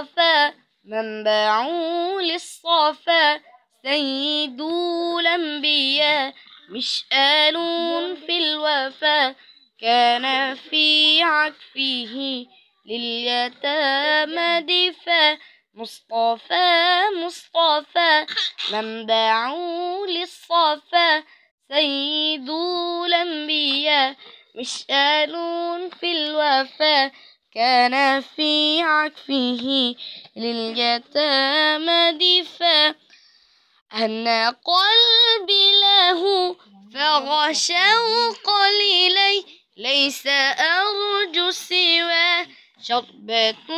الصفا منبع للصفا سيد الأنبياء مش آلون في الوفا كان في عكفه لليتامى دفا مصطفى مصطفى منبع للصفا سيد الأنبياء مش آلون في الوفا كان في عكفه لليتامى دفاع أن قلبي له فغشوا قليلي ليس أرجو سوى شربة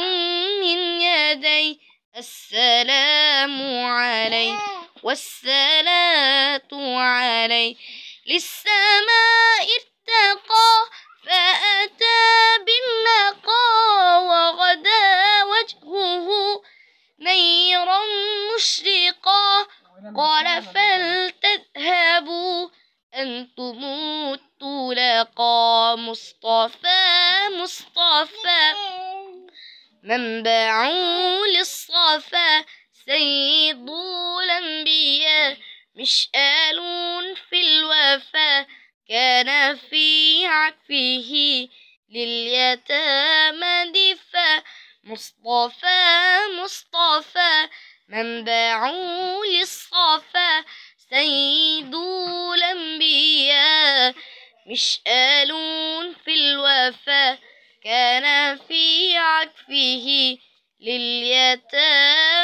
من يدي السلام علي والصلاة علي للسماء ارتقى مشرقا قال فلتذهبوا أنتم الطلقاء مصطفى مصطفى منبع للصفا سيد الأنبياء مشآل في الوفا كان في عكفه لليتامى دفا مصطفى مصطفى من باعوا للصفا سيد الأنبياء آلون في الوفا كان في عكفه لليتامى